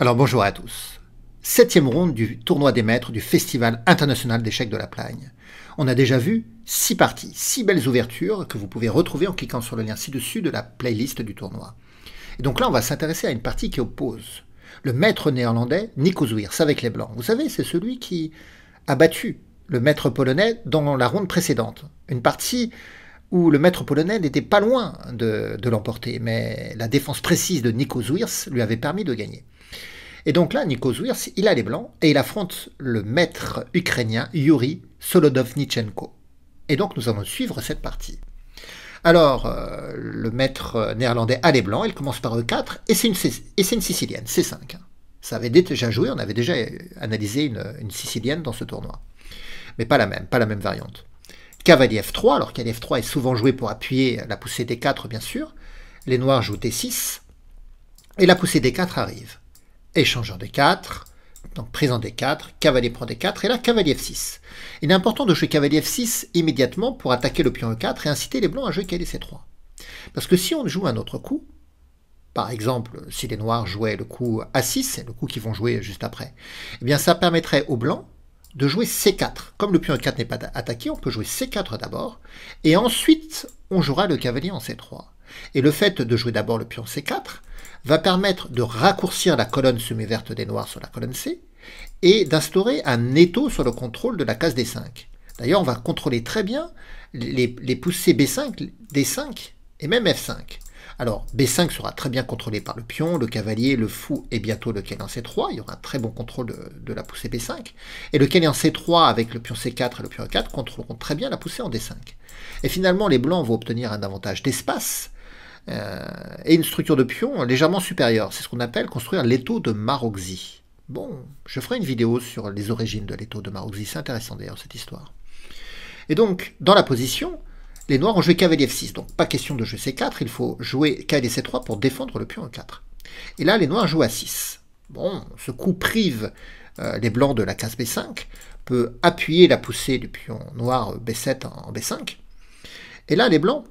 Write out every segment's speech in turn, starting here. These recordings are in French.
Alors bonjour à tous. Septième ronde du tournoi des maîtres du Festival international d'échecs de la Plagne. On a déjà vu six parties, six belles ouvertures que vous pouvez retrouver en cliquant sur le lien ci-dessus de la playlist du tournoi. Et donc là, on va s'intéresser à une partie qui oppose le maître néerlandais Nico Zwirz avec les Blancs. Vous savez, c'est celui qui a battu le maître polonais dans la ronde précédente. Une partie où le maître polonais n'était pas loin de, l'emporter, mais la défense précise de Nico Zwirs lui avait permis de gagner. Et donc là, Nico Zwirs, il a les blancs et il affronte le maître ukrainien Yuri Solodovnichenko. Et donc nous allons suivre cette partie. Alors, euh, le maître néerlandais a les blancs, il commence par E4, et c'est une, sicilienne, C5. Hein. Ça avait déjà joué, on avait déjà euh, analysé une, une, sicilienne dans ce tournoi. Mais pas la même, pas la même variante. Cavalier F3, alors cavalier F3 est souvent joué pour appuyer la poussée D4, bien sûr. Les noirs jouent D6, et la poussée D4 arrive échangeur des 4 donc présent des D4, cavalier prend D4, et là cavalier F6. Il est important de jouer cavalier F6 immédiatement pour attaquer le pion E4 et inciter les blancs à jouer cavalier C3. Parce que si on joue un autre coup, par exemple, si les noirs jouaient le coup A6, le coup qu'ils vont jouer juste après, eh bien ça permettrait aux blancs de jouer C4. Comme le pion E4 n'est pas attaqué, on peut jouer C4 d'abord, et ensuite on jouera le cavalier en C3. Et le fait de jouer d'abord le pion C4, va permettre de raccourcir la colonne semi-verte des noirs sur la colonne C et d'instaurer un étau sur le contrôle de la case d 5. D'ailleurs, on va contrôler très bien les, poussées B5, D5 et même F5. Alors, B5 sera très bien contrôlé par le pion, le cavalier, le fou et bientôt le en C3. Il y aura un très bon contrôle de, la poussée B5. Et le en C3 avec le pion C4 et le pion E4 contrôleront très bien la poussée en D5. Et finalement, les blancs vont obtenir un avantage d'espace euh, et une structure de pion légèrement supérieure. C'est ce qu'on appelle construire l'étau de Maroxy. Bon, je ferai une vidéo sur les origines de l'étau de Maroxy, c'est intéressant d'ailleurs cette histoire. Et donc, dans la position, les noirs ont joué cavalier 6 donc pas question de jouer c4, il faut jouer cavalier 3 pour défendre le pion e4. Et là, les noirs jouent a 6. Bon, ce coup prive euh, les blancs de la case b5, peut appuyer la poussée du pion noir b7 en b5. Et là, les blancs,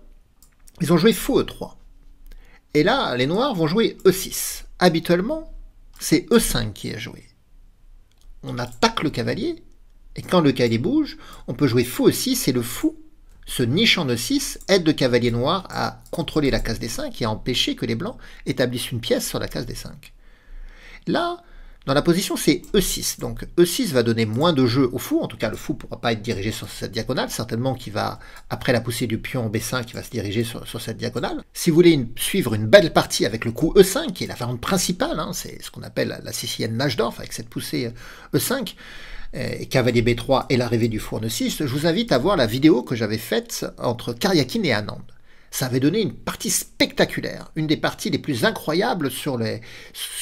ils ont joué faux e3. Et là, les noirs vont jouer E6. Habituellement, c'est E5 qui est joué. On attaque le cavalier, et quand le cavalier bouge, on peut jouer fou E6, et le fou se niche en E6, aide le cavalier noir à contrôler la case des 5 et à empêcher que les blancs établissent une pièce sur la case des 5. Là, dans la position, c'est E6. Donc E6 va donner moins de jeu au fou. En tout cas, le fou ne pourra pas être dirigé sur cette diagonale. Certainement qu'il va, après la poussée du pion B5, qui va se diriger sur, cette diagonale. Si vous voulez suivre une belle partie avec le coup E5, qui est la variante principale, hein, c'est ce qu'on appelle la sicilienne Najdorf, avec cette poussée E5, euh, e euh, et cavalier B3 et l'arrivée du en e 6, je vous invite à voir la vidéo que j'avais faite entre Karyakin et Anand ça avait donné une partie spectaculaire, une des parties les plus incroyables sur,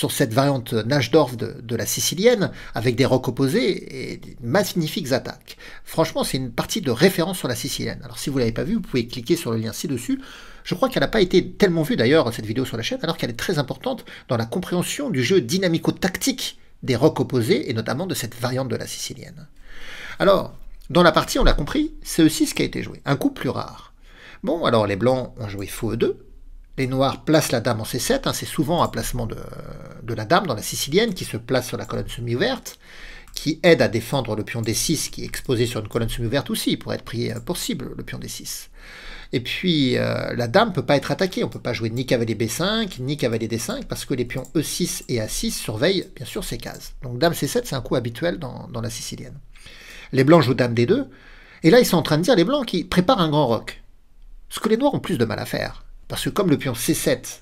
cette variante Najdorf de, de, la sicilienne, avec des rocs opposés et des magnifiques attaques. Franchement, c'est une partie de référence sur la sicilienne. Alors si vous ne l'avez pas vue, vous pouvez cliquer sur le lien ci-dessus. Je crois qu'elle n'a pas été tellement vue d'ailleurs, cette vidéo sur la chaîne, alors qu'elle est très importante dans la compréhension du jeu dynamico-tactique des rocs opposés, et notamment de cette variante de la sicilienne. Alors, dans la partie, on l'a compris, c'est aussi ce qui a été joué, un coup plus rare. Bon, alors les blancs ont joué faux E2. Les noirs placent la dame en C7. Hein, c'est souvent un placement de, la dame dans la sicilienne qui se place sur la colonne semi-ouverte, qui aide à défendre le pion D6 qui est exposé sur une colonne semi-ouverte aussi pour être pris euh, pour cible, le pion D6. Et puis euh, la dame ne peut pas être attaquée, on ne peut pas jouer ni cavalier B5, ni cavalier D5, parce que les pions E6 et A6 surveillent bien sûr ces cases. Donc dame C7, c'est un coup habituel dans, dans, la sicilienne. Les blancs jouent dame D2, et là ils sont en train de dire, les blancs, qui préparent un grand roc. Ce que les Noirs ont plus de mal à faire, parce que comme le pion C7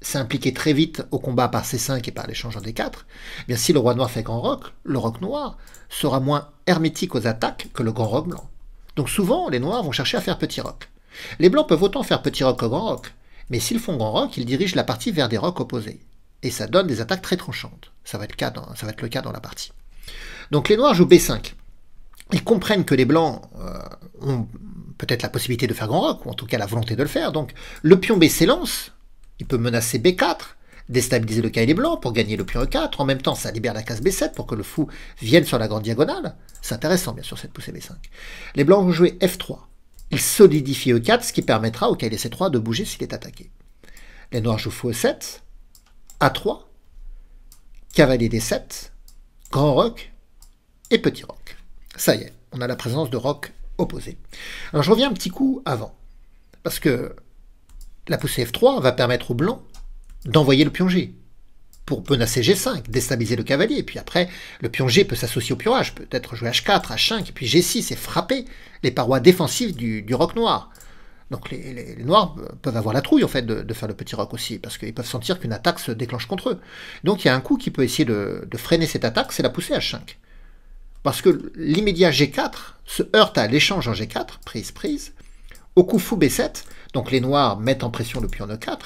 s'est impliqué très vite au combat par C5 et par l'échange en D4, eh bien si le roi noir fait grand roc, le roc noir sera moins hermétique aux attaques que le grand roc blanc. Donc souvent, les noirs vont chercher à faire petit roc. Les blancs peuvent autant faire petit roc que grand roc, mais s'ils font grand roc, ils dirigent la partie vers des rocs opposés. Et ça donne des attaques très tranchantes. Ça va être, le cas dans, la partie. Donc les noirs jouent B5. Ils comprennent que les blancs euh, ont peut-être la possibilité de faire grand rock, ou en tout cas la volonté de le faire. Donc le pion B s'élance, il peut menacer B4, déstabiliser le cahier blancs pour gagner le pion E4, en même temps ça libère la case B7 pour que le fou vienne sur la grande diagonale. C'est intéressant bien sûr cette poussée B5. Les blancs vont jouer F3. Ils solidifient E4, ce qui permettra au cahier C3 de bouger s'il est attaqué. Les noirs jouent fou E7, A3, cavalier D7, grand roc et petit roc. Ça y est, on a la présence de roc opposé. Alors je reviens un petit coup avant, parce que la poussée F3 va permettre aux blancs d'envoyer le pion G pour menacer G5, déstabiliser le cavalier, et puis après, le pion G peut s'associer au pion H, peut-être jouer H4, H5, puis G6 et frapper les parois défensives du, roc noir. Donc les, Noirs peuvent avoir la trouille en fait de, faire le petit roc aussi, parce qu'ils peuvent sentir qu'une attaque se déclenche contre eux. Donc il y a un coup qui peut essayer de, de freiner cette attaque, c'est la poussée H5 parce que l'immédiat G4 se heurte à l'échange en G4, prise-prise, au coup fou B7, donc les noirs mettent en pression le pion E4,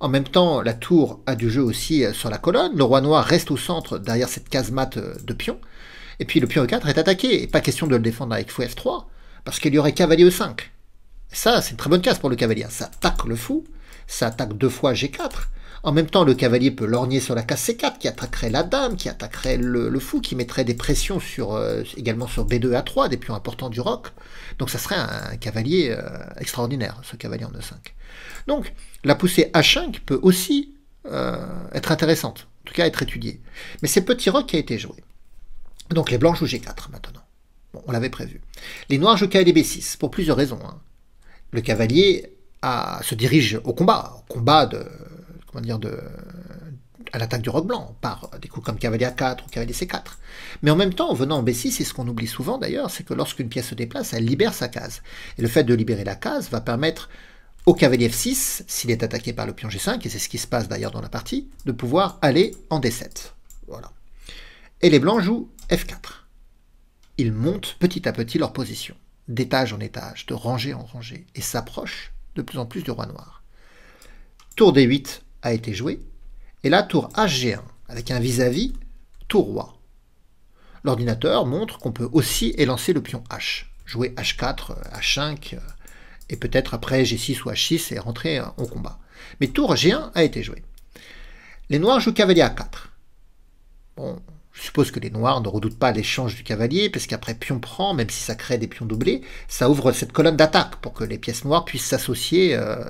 en même temps la tour a du jeu aussi euh, sur la colonne, le roi noir reste au centre derrière cette casemate euh, de pion, et puis le pion E4 est attaqué, et pas question de le défendre avec fou F3, parce qu'il y aurait cavalier E5. Ça, c'est une très bonne case pour le cavalier, ça attaque le fou, ça attaque deux fois G4, en même temps, le cavalier peut lorgner sur la case C4, qui attaquerait la dame, qui attaquerait le, fou, qui mettrait des pressions sur, euh, également sur B2 A3, des pions importants du roc. Donc ça serait un, cavalier euh, extraordinaire, ce cavalier en E5. Donc la poussée H5 peut aussi euh, être intéressante, en tout cas être étudiée. Mais c'est petit roc qui a été joué. Donc les blancs jouent G4 maintenant. Bon, on l'avait prévu. Les noirs jouent b 6, pour plusieurs raisons. Hein. Le cavalier ah, se dirige au combat, au combat de, dire, à l'attaque du roc blanc par des coups comme cavalier A4 ou cavalier C4. Mais en même temps, en venant en B6, c'est ce qu'on oublie souvent d'ailleurs, c'est que lorsqu'une pièce se déplace, elle libère sa case. Et le fait de libérer la case va permettre au cavalier F6, s'il est attaqué par le pion G5, et c'est ce qui se passe d'ailleurs dans la partie, de pouvoir aller en D7. Voilà. Et les blancs jouent F4. Ils montent petit à petit leur position, d'étage en étage, de rangée en rangée, et s'approchent de plus en plus du roi noir. Tour D8, a été joué, et là tour HG1, avec un vis-à-vis tour roi. L'ordinateur montre qu'on peut aussi élancer le pion H, jouer H4, H5, et peut-être après G6 ou H6 et rentrer en euh, combat. Mais tour G1 a été joué. Les noirs jouent cavalier A4. Bon, je suppose que les noirs ne redoutent pas l'échange du cavalier, parce qu'après pion prend, même si ça crée des pions doublés, ça ouvre cette colonne d'attaque pour que les pièces noires puissent s'associer, euh,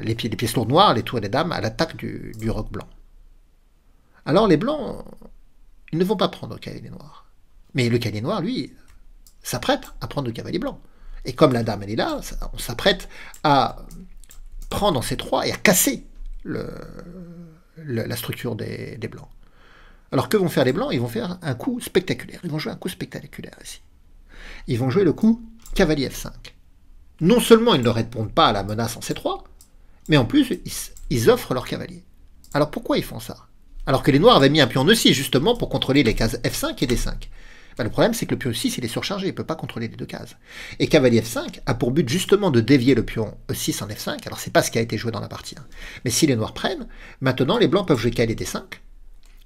les, pièces lourdes noires, les tours et les dames, à l'attaque du, roc blanc. Alors les blancs, ils ne vont pas prendre le cavalier noir. Mais le cavalier noir, lui, s'apprête à prendre le cavalier blanc. Et comme la dame, elle est là, on s'apprête à prendre ces trois et à casser la structure des blancs. Alors que vont faire les Blancs Ils vont faire un coup spectaculaire. Ils vont jouer un coup spectaculaire ici. Ils vont jouer le coup cavalier F5. Non seulement ils ne répondent pas à la menace en C3, mais en plus, ils, offrent leur cavalier. Alors pourquoi ils font ça Alors que les Noirs avaient mis un pion E6 justement pour contrôler les cases F5 et D5. Ben, le problème, c'est que le pion E6, il est surchargé, il ne peut pas contrôler les deux cases. Et cavalier F5 a pour but justement de dévier le pion E6 en F5, alors c'est pas ce qui a été joué dans la partie Mais si les Noirs prennent, maintenant les Blancs peuvent jouer cavalier D5,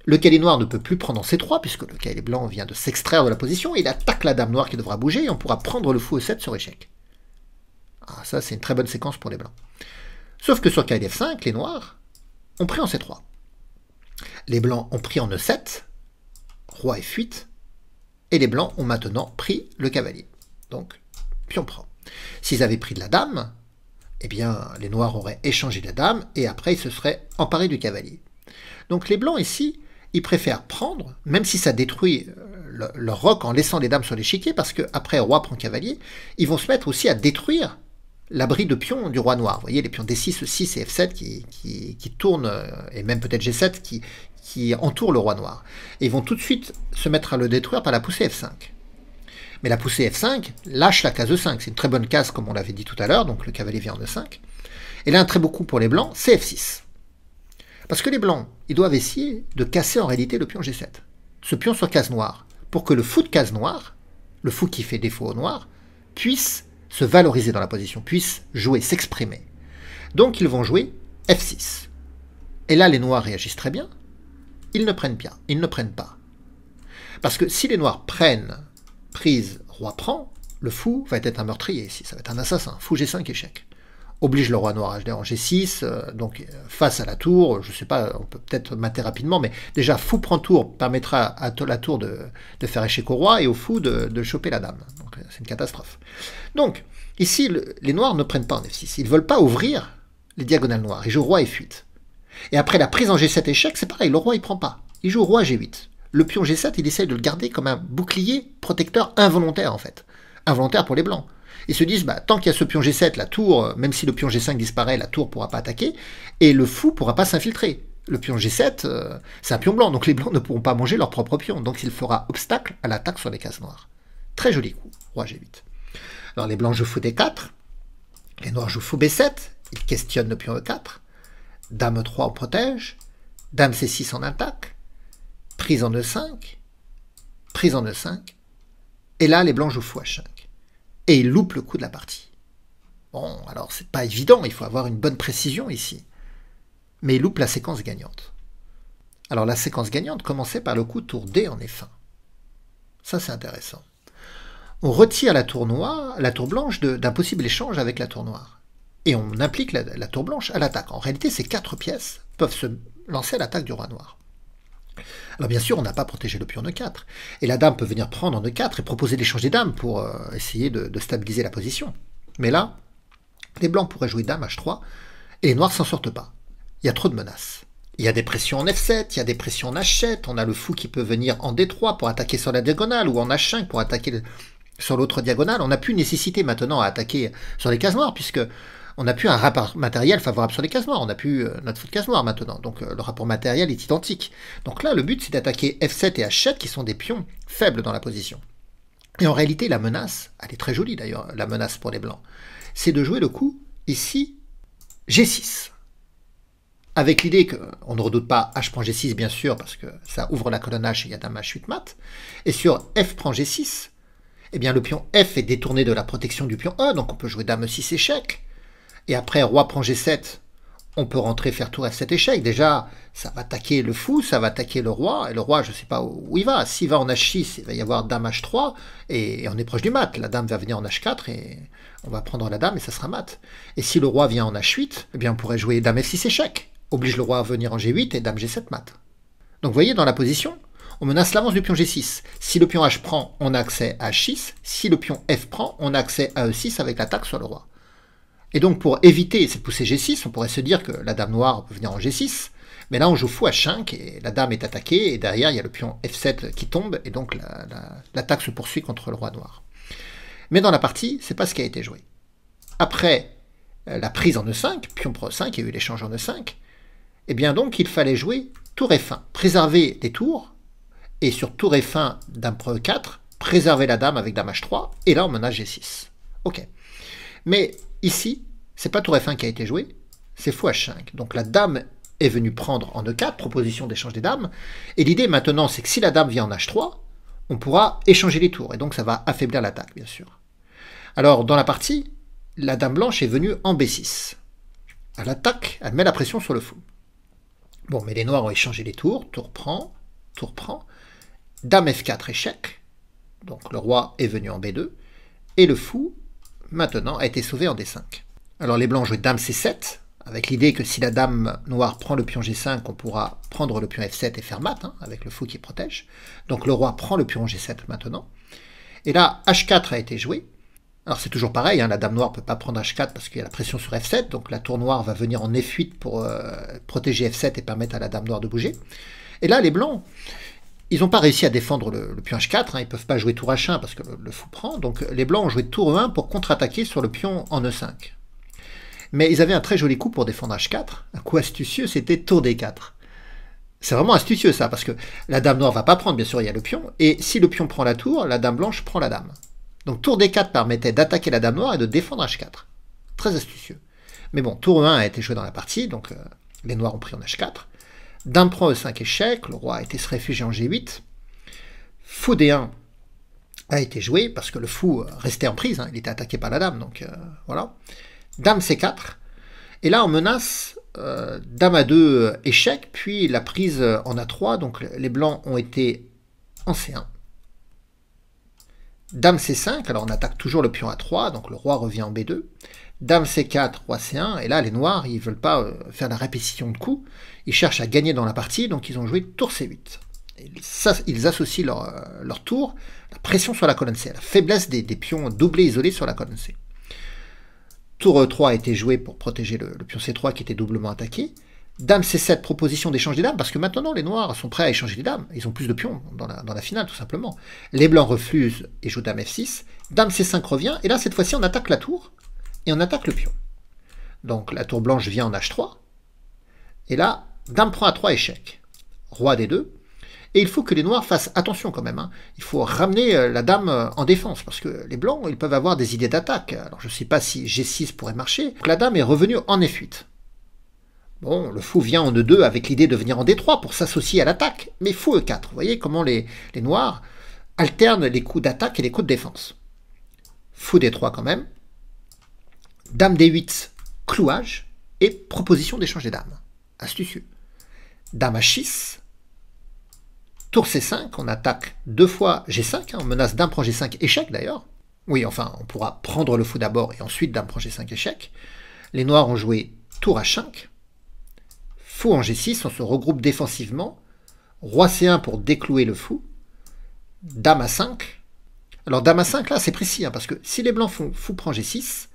le cavalier noir ne peut plus prendre en C3, puisque le cavalier blanc vient de s'extraire de la position, il attaque la dame noire qui devra bouger, et on pourra prendre le fou e 7 sur échec. Ah, ça, c'est une très bonne séquence pour les blancs. Sauf que sur k F5, les noirs ont pris en C3. Les blancs ont pris en E7, roi F8, et les blancs ont maintenant pris le cavalier. Donc, pion prend. S'ils avaient pris de la dame, eh bien, les noirs auraient échangé la dame, et après, ils se seraient emparés du cavalier. Donc les blancs, ici, ils préfèrent prendre, même si ça détruit euh, leur le roc en laissant les dames sur l'échiquier, parce qu'après roi prend cavalier, ils vont se mettre aussi à détruire l'abri de pions du roi noir. Vous voyez, les pions D6, 6 et F7 qui, tournent, euh, et même peut-être G7 qui, qui entourent le roi noir. Et ils vont tout de suite se mettre à le détruire par la poussée F5. Mais la poussée F5 lâche la case E5. C'est une très bonne case, comme on l'avait dit tout à l'heure, donc le cavalier vient en E5. Et là, un très beau coup pour les blancs, c'est F6. Parce que les blancs, ils doivent essayer de casser en réalité le pion G7. Ce pion sur case noire. Pour que le fou de case noire, le fou qui fait défaut au noir, puisse se valoriser dans la position, puisse jouer, s'exprimer. Donc ils vont jouer F6. Et là, les noirs réagissent très bien. Ils ne prennent bien, ils ne prennent pas. Parce que si les noirs prennent, prise, roi prend, le fou va être un meurtrier ici, ça va être un assassin. Fou G5 échec oblige le roi noir à jouer en G6, donc face à la tour, je sais pas, on peut peut-être mater rapidement, mais déjà fou prend tour permettra à la tour de, faire échec au roi et au fou de, de choper la dame. Donc euh, c'est une catastrophe. Donc ici, les noirs ne prennent pas en F6, ils ne veulent pas ouvrir les diagonales noires, ils jouent roi et fuite. Et après la prise en G7 échec, c'est pareil, le roi il prend pas, il joue roi G8. Le pion G7, il essaye de le garder comme un bouclier protecteur involontaire en fait, involontaire pour les blancs. Ils se disent, bah, tant qu'il y a ce pion G7, la tour, euh, même si le pion G5 disparaît, la tour ne pourra pas attaquer, et le fou ne pourra pas s'infiltrer. Le pion G7, euh, c'est un pion blanc, donc les blancs ne pourront pas manger leur propre pion, donc il fera obstacle à l'attaque sur les cases noires. Très joli coup, roi G8. Alors les blancs jouent fou D4, les noirs jouent fou B7, ils questionnent le pion E4, dame 3 en protège, dame C6 en attaque, prise en E5, prise en E5, et là les blancs jouent fou H5 et il loupe le coup de la partie. Bon, alors c'est pas évident, il faut avoir une bonne précision ici. Mais il loupe la séquence gagnante. Alors la séquence gagnante commençait par le coup tour D en F1. Ça c'est intéressant. On retire la tour noire, la tour blanche d'un possible échange avec la tour noire. Et on implique la tour blanche à l'attaque. En réalité, ces quatre pièces peuvent se lancer à l'attaque du roi noir. Alors bah, bien sûr, on n'a pas protégé le pion en E4. Et la dame peut venir prendre en E4 et proposer d'échanger des dames pour euh, essayer de, de, stabiliser la position. Mais là, les blancs pourraient jouer dame H3 et les noirs s'en sortent pas. Il y a trop de menaces. Il y a des pressions en F7, il y a des pressions en H7, on a le fou qui peut venir en D3 pour attaquer sur la diagonale ou en H5 pour attaquer sur l'autre diagonale. On n'a plus nécessité maintenant à attaquer sur les cases noires puisque on n'a plus un rapport matériel favorable sur les cases noires, on n'a plus notre euh, notre foot case noire maintenant, donc euh, le rapport matériel est identique. Donc là, le but, c'est d'attaquer F7 et H7, qui sont des pions faibles dans la position. Et en réalité, la menace, elle est très jolie d'ailleurs, la menace pour les blancs, c'est de jouer le coup, ici, G6 avec l'idée qu'on ne redoute pas H prend G6 bien sûr, parce que ça ouvre la colonne H et il y a dame H8 mat, et sur F prend G6, eh bien le pion F est détourné de la protection du pion E, donc on peut jouer dame 6 échec, et après roi prend g7, on peut rentrer faire tour f7 échec. Déjà, ça va attaquer le fou, ça va attaquer le roi, et le roi, je ne sais pas où il va. S'il va en h6, il va y avoir dame h3, et, on est proche du mat. La dame va venir en h4, et on va prendre la dame, et ça sera mat. Et si le roi vient en h8, eh bien on pourrait jouer dame f6 échec. Oblige le roi à venir en g8 et dame g7 mat. Donc vous voyez, dans la position, on menace l'avance du pion g6. Si le pion h prend, on a accès à h6. Si le pion f prend, on a accès à e6 avec l'attaque sur le roi. Et donc pour éviter cette poussée G6, on pourrait se dire que la dame noire peut venir en G6, mais là on joue fou à 5 et la dame est attaquée, et derrière il y a le pion F7 qui tombe, et donc l'attaque se poursuit contre le roi noir. Mais dans la partie, c'est pas ce qui a été joué. Après euh, la prise en E5, pion pro 5, il y a eu l'échange en E5, et eh bien donc il fallait jouer tour F1, préserver les tours, et sur tour F1 dame pro 4 préserver la dame avec dame H3, et là on menace G6. Ok. Mais ici, c'est pas tour F1 qui a été joué, c'est fou H5. Donc la dame est venue prendre en E4, proposition d'échange des dames. Et l'idée maintenant, c'est que si la dame vient en H3, on pourra échanger les tours. Et donc ça va affaiblir l'attaque, bien sûr. Alors dans la partie, la dame blanche est venue en B6. À l'attaque, elle met la pression sur le fou. Bon, mais les noirs ont échangé les tours. Tour prend, tour prend. Dame F4 échec. Donc le roi est venu en B2. Et le fou maintenant, a été sauvé en D5. Alors les blancs jouent dame C7, avec l'idée que si la dame noire prend le pion G5, on pourra prendre le pion F7 et faire mat, hein, avec le fou qui protège. Donc le roi prend le pion G7 maintenant. Et là, H4 a été joué. Alors c'est toujours pareil, hein, la dame noire ne peut pas prendre H4 parce qu'il y a la pression sur F7, donc la tour noire va venir en F8 pour euh, protéger F7 et permettre à la dame noire de bouger. Et là, les blancs, ils n'ont pas réussi à défendre le, pion H4, hein. ils ne peuvent pas jouer tour H1 parce que le, fou prend, donc les blancs ont joué tour E1 pour contre-attaquer sur le pion en E5. Mais ils avaient un très joli coup pour défendre H4, un coup astucieux, c'était tour D4. C'est vraiment astucieux ça, parce que la dame noire ne va pas prendre, bien sûr, il y a le pion, et si le pion prend la tour, la dame blanche prend la dame. Donc tour D4 permettait d'attaquer la dame noire et de défendre H4. Très astucieux. Mais bon, tour e 1 a été joué dans la partie, donc euh, les noirs ont pris en H4. Dame prend E5 échec, le roi a été se réfugier en G8. Fou D1 a été joué, parce que le fou restait en prise, hein. il était attaqué par la dame, donc euh, voilà. Dame C4, et là on menace euh, dame A2 échec, puis la prise en A3, donc les blancs ont été en C1. Dame C5, alors on attaque toujours le pion A3, donc le roi revient en B2. Dame C4, Roi C1, et là les noirs ils veulent pas euh, faire la répétition de coups, ils cherchent à gagner dans la partie, donc ils ont joué Tour C8. ils associent euh, leur, tour, la pression sur la colonne C, la faiblesse des, pions doublés isolés sur la colonne C. Tour E3 euh, a été joué pour protéger le, pion C3 qui était doublement attaqué. Dame C7, proposition d'échange des dames, parce que maintenant les noirs sont prêts à échanger des dames, ils ont plus de pions dans la, dans la finale tout simplement. Les blancs refusent et jouent Dame F6, Dame C5 revient, et là cette fois-ci on attaque la tour, attaque le pion. Donc la tour blanche vient en h3. Et là, dame prend à 3 échec. Roi des deux. Et il faut que les noirs fassent attention quand même. Hein. Il faut ramener euh, la dame euh, en défense parce que les blancs, ils peuvent avoir des idées d'attaque. Alors je ne sais pas si g6 pourrait marcher. la dame est revenue en f8. Bon, le fou vient en e2 avec l'idée de venir en d3 pour s'associer à l'attaque. Mais fou e4. Vous voyez comment les, les noirs alternent les coups d'attaque et les coups de défense. Fou d3 quand même. Dame D8, clouage et proposition d'échanger dames. Astucieux. Dame H6, tour C5, on attaque deux fois G5, hein, on menace d'un prend G5, échec d'ailleurs. Oui, enfin, on pourra prendre le fou d'abord et ensuite dame prend G5, échec. Les noirs ont joué tour H5, fou en G6, on se regroupe défensivement, roi C1 pour déclouer le fou, dame à 5 Alors dame à 5 là, c'est précis, hein, parce que si les blancs font fou prend G6,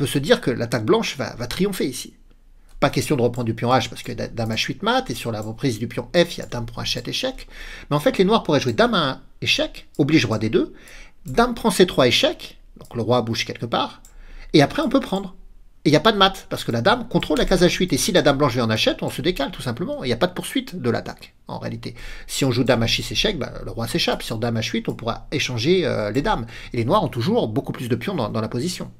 peut se dire que l'attaque blanche va, triompher ici. Pas question de reprendre du pion H parce que dame H8 mat, et sur la reprise du pion F, il y a dame pour H7 échec. Mais en fait, les noirs pourraient jouer dame à échec, oblige roi D2, dame prend C3 échec, donc le roi bouge quelque part, et après on peut prendre. Et il n'y a pas de mat, parce que la dame contrôle la case H8. Et si la dame blanche vient en h on se décale tout simplement. Il n'y a pas de poursuite de l'attaque, en réalité. Si on joue dame H6 échec, ben, le roi s'échappe. Sur dame H8, on pourra échanger euh, les dames. Et les noirs ont toujours beaucoup plus de pions dans la position.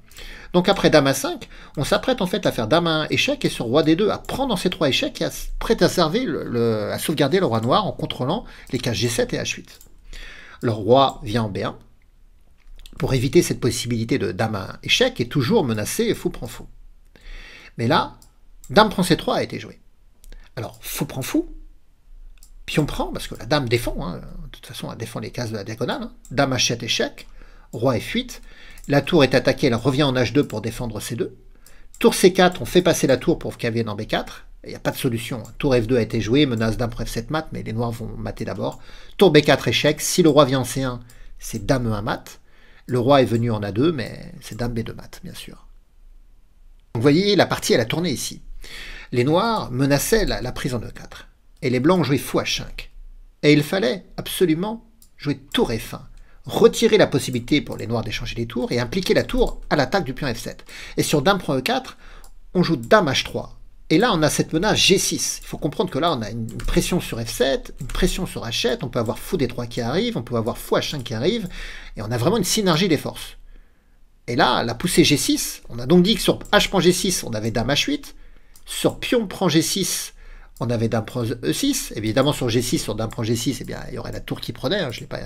Donc après Dame A5, on s'apprête en fait à faire Dame A1 échec et ce Roi D2 à prendre dans ces trois échecs et à prêt à, à sauvegarder le Roi noir en contrôlant les cases G7 et H8. Le Roi vient en B1 pour éviter cette possibilité de Dame A1 échec et toujours menacé fou prend fou. Mais là, Dame prend C3 a été joué. Alors fou prend fou, pion prend, parce que la dame défend, hein, de toute façon elle défend les cases de la diagonale, hein. dame achète échec, roi f fuite, la tour est attaquée, elle revient en H2 pour défendre C2. Tour C4, on fait passer la tour pour qu'elle vienne en B4. Il n'y a pas de solution. Tour F2 a été joué, menace d'un f 7 mat, mais les noirs vont mater d'abord. Tour B4 échec, si le roi vient en C1, c'est dame E1 mat. Le roi est venu en A2, mais c'est dame B2 mat, bien sûr. vous voyez, la partie, elle a tourné ici. Les noirs menaçaient la, prise en E4. Et les blancs jouaient fou H5. Et il fallait absolument jouer tour F1 retirer la possibilité pour les noirs d'échanger les tours et impliquer la tour à l'attaque du pion F7. Et sur dame prend e E4, on joue dame H3. Et là, on a cette menace G6. Il faut comprendre que là, on a une pression sur F7, une pression sur H7, on peut avoir fou D3 qui arrive, on peut avoir fou H5 qui arrive, et on a vraiment une synergie des forces. Et là, la poussée G6, on a donc dit que sur H prend G6, on avait dame H8, sur pion prend G6, on avait d'un prend E6, euh, évidemment sur G6, sur d'un G6, eh bien, il y aurait la tour qui prenait, hein, je ne l'ai pas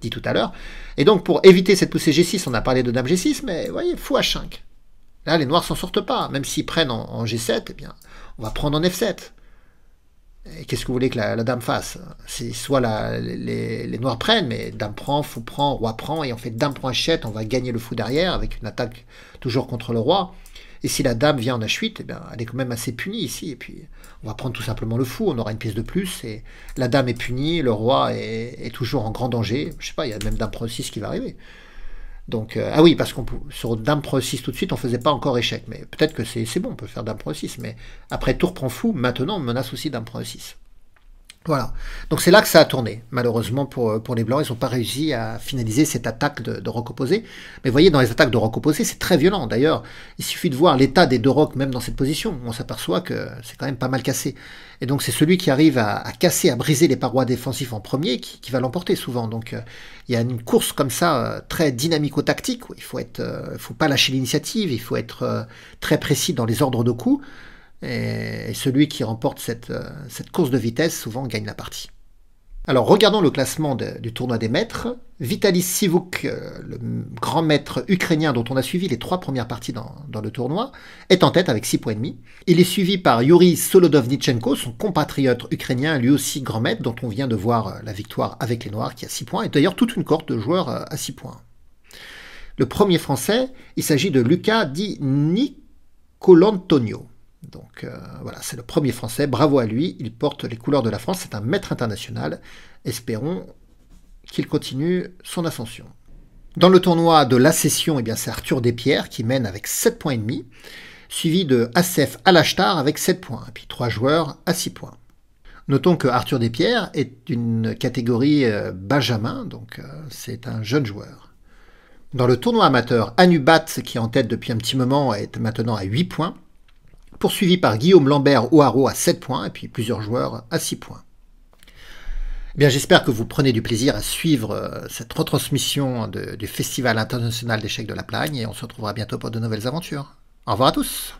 dit tout à l'heure. Et donc pour éviter cette poussée G6, on a parlé de dame G6, mais vous voyez, fou H5. Là, les noirs s'en sortent pas, même s'ils prennent en, G7, eh bien, on va prendre en F7. Et qu'est-ce que vous voulez que la, dame fasse soit les, noirs prennent, mais dame prend, fou prend, roi prend, et on fait dame prend H7, on va gagner le fou derrière avec une attaque toujours contre le roi. Et si la dame vient en H8, eh bien, elle est quand même assez punie ici, et puis... On va prendre tout simplement le fou, on aura une pièce de plus, et la dame est punie, le roi est, toujours en grand danger. Je sais pas, il y a même dame 6 qui va arriver. Donc, euh, ah oui, parce qu'on sur dame pro 6 tout de suite, on faisait pas encore échec, mais peut-être que c'est bon, on peut faire dame 6, mais après tour prend fou, maintenant on menace aussi dame 6. Voilà. Donc c'est là que ça a tourné. Malheureusement pour, euh, pour les Blancs, ils n'ont pas réussi à finaliser cette attaque de, de roc opposé. Mais vous voyez, dans les attaques de roc opposé, c'est très violent. D'ailleurs, il suffit de voir l'état des deux rocs même dans cette position. On s'aperçoit que c'est quand même pas mal cassé. Et donc c'est celui qui arrive à, casser, à briser les parois défensives en premier qui, va l'emporter souvent. Donc euh, il y a une course comme ça euh, très dynamico-tactique. Il faut faut pas lâcher l'initiative. Il faut être très précis dans les ordres de coups. Et, celui qui remporte euh, cette, course de vitesse souvent gagne la partie. Alors regardons le classement du tournoi des maîtres. Vitalis Sivuk, euh, le grand maître ukrainien dont on a suivi les trois premières parties dans, le tournoi, est en tête avec 6 points et demi. Il est suivi par Yuri Solodovnichenko, son compatriote ukrainien, lui aussi grand maître, dont on vient de voir euh, la victoire avec les Noirs qui a 6 points, et d'ailleurs toute une cohorte de joueurs à 6 points. Le premier français, il s'agit de Lucas Di Nicolantonio. Donc euh, voilà, c'est le premier Français, bravo à lui, il porte les couleurs de la France, c'est un maître international, espérons qu'il continue son ascension. Dans le tournoi de l'accession, eh bien c'est Arthur Despierres qui mène avec 7 points et demi, suivi de Asef Alashtar avec 7 points, et puis 3 joueurs à 6 points. Notons que Arthur Despierres est une catégorie euh, Benjamin, donc euh, c'est un jeune joueur. Dans le tournoi amateur, Anubat, qui est en tête depuis un petit moment, est maintenant à 8 points, poursuivi par Guillaume Lambert haro à 7 points et puis plusieurs joueurs à 6 points. Eh bien, j'espère que vous prenez du plaisir à suivre euh, cette retransmission du Festival international d'échecs de la Plagne et on se retrouvera bientôt pour de nouvelles aventures. Au revoir à tous